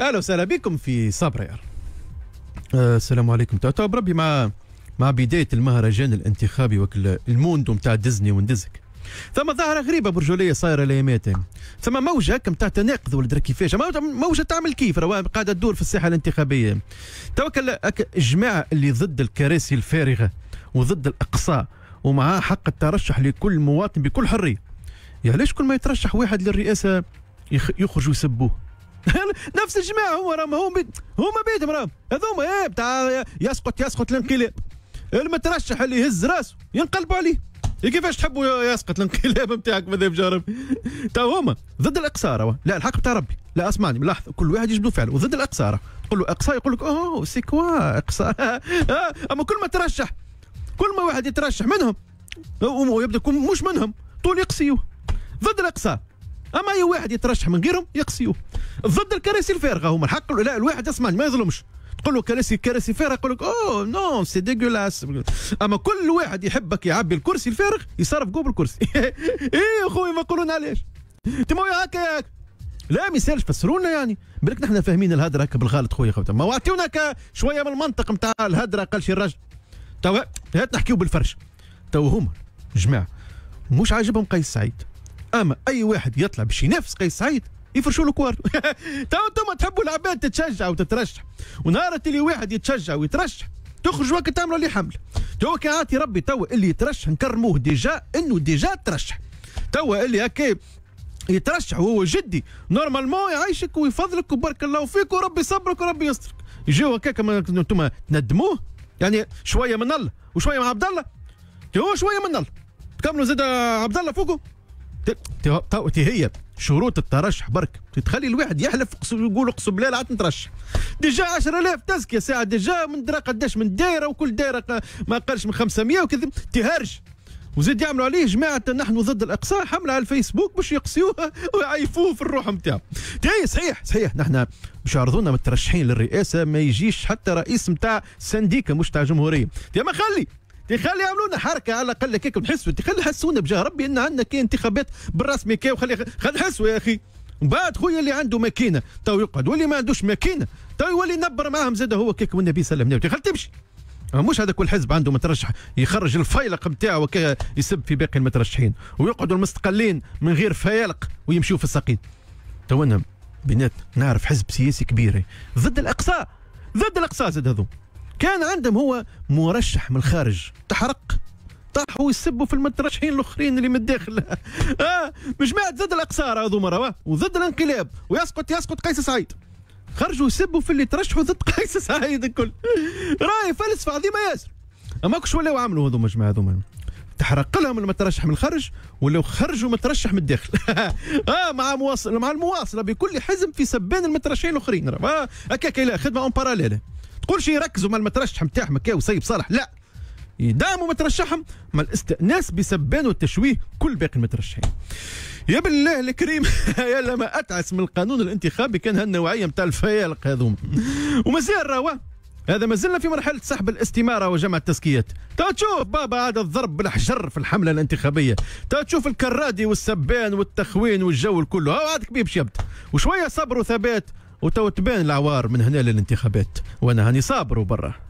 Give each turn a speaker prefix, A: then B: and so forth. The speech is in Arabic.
A: اهلا وسهلا بكم في صابرير آه السلام عليكم تعتبر بربي مع مع بدايه المهرجان الانتخابي وكل الموندو نتاع ديزني وندزك ثم ظاهره غريبه برجوليه صايره ليمات ثم موجه هكا نتاع تناقض ولا درك كيفاش موجه تعمل كيف راه قاعده تدور في الساحه الانتخابيه توكل الجماعه اللي ضد الكراسي الفارغه وضد الاقصاء ومعاه حق الترشح لكل مواطن بكل حريه يا يعني ليش كل ما يترشح واحد للرئاسه يخرجوا يسبوه نفس الجماعه هو راهم هما هما بيتهم راهم هذوما إيه، بتاع يسقط يسقط الانقلاب المترشح اللي يهز راسه ينقلبوا عليه كيفاش تحبوا يسقط الانقلاب نتاعك ماذا بجارب تو هما ضد الاقصاء لا الحق بتاع ربي لا اسمعني لحظه كل واحد يجبدوا فعله وضد الاقصاء تقول له اقصاء يقول لك اوه سي كوا اقصاء اما كل ما ترشح كل ما واحد يترشح منهم ويبدا يكون مش منهم طول يقصيوه ضد الاقصاء اما اي واحد يترشح من غيرهم يقصيوه ضد الكراسي الفارغه هما الحق لا الواحد اسمعني ما يظلمش تقول له كراسي كراسي فارغه يقول لك اوه نو سي ديغولاس اما كل واحد يحبك يعبي الكرسي الفارغ يصرف جوب الكرسي ايه يا خويا ما يقولون علاش تما هكا لا ما يسالش فسرونا يعني بالك نحن فاهمين الهدره هكا بالغلط خويا ما اعطيونا شويه من المنطق نتاع الهدره قال شي الرجل توا هات نحكيو بالفرش تو هما جماعه مش عاجبهم قيس سعيد اما اي واحد يطلع باش ينافس قيس سعيد يفرشوا له كوارتو تو انتم تحبوا العباد تتشجع وتترشح ونهار اللي واحد يتشجع ويترشح تخرج وقت تعملوا لي حمل تو عاطي ربي تو اللي يترشح نكرموه ديجا انه ديجا ترشح تو اللي هكا يترشح وهو جدي نورمالمون يعيشك ويفضلك وبارك الله فيك وربي يصبرك وربي يسترك يجيو هكاك انتم تندموه يعني شويه من الله وشويه من عبد الله تو شويه من الله تكملوا زاد عبد الله فوقه هي شروط الترشح برك تخلي الواحد يحلف يقول اقسم بالله عاد نترشح ديجا 10000 تزكية ساعة ديجا من درا قداش من دايرة وكل دايرة ما اقلش من 500 وكذا تهرج وزيد يعملوا عليه جماعة نحن ضد الإقصاء حملة على الفيسبوك باش يقصيوها ويعيفوه في الروح نتاعه تاي صحيح صحيح نحن باش يعرضونا مترشحين للرئاسة ما يجيش حتى رئيس نتاع سنديكا مش تاع جمهورية. يا ما خلي تخلي يعملونا حركه على الاقل كيك نحسوا تخلي حسونا بجاه ربي ان عندنا كاين انتخابات بالرسمي كي وخلي خلي نحسوا يا اخي من بعد خويا اللي عنده ماكينه تو يقعد واللي ما عندوش ماكينه تو يولي ينبر معاهم زاد هو كيك والنبي صلى الله عليه وسلم تمشي أه، مش هذا كل حزب عنده مترشح يخرج الفيلق نتاعو يسب في باقي المترشحين ويقعدوا المستقلين من غير فيالق ويمشوا في السقيط تو انا بينات نعرف حزب سياسي كبير ضد الاقصاء ضد الاقصاء زاد هذو كان عندهم هو مرشح من الخارج تحرق طاحوا ويسبوا في المترشحين الاخرين اللي من الداخل آه مجموعه ضد الاقصار هذو مره وضد الانقلاب ويسقط يسقط قيس سعيد خرجوا يسبوا في اللي ترشحوا ضد قيس سعيد الكل راهي فلسفه عظيمه ياسر اما كش ولاو عملوا هذوما جماعه هذوما تحرق لهم المترشح من الخارج ولو خرجوا مترشح من الداخل اه مع مواصل مع المواصله بكل حزب في سبان المترشحين الاخرين آه، هكاك آه. لا خدمه اون باراليل تقولش يركزوا مال المترشح نتاعهم كا وسيب صالح لا يداموا مترشحهم مع الاستئناس بسبان والتشويه كل باقي المترشحين يا بالله الكريم يا لما اتعس من القانون الانتخابي كان هالنوعيه نتاع الفيالق هذوما ومازال راهو هذا ما زلنا في مرحله سحب الاستماره وجمع التزكيات تشوف بابا عاد الضرب بالحجر في الحمله الانتخابيه تشوف الكرادي والسبان والتخوين والجو الكل هاو عاد كبير شبت وشويه صبر وثبات وتو تبان العوار من هنا للانتخابات وانا هاني صابر برا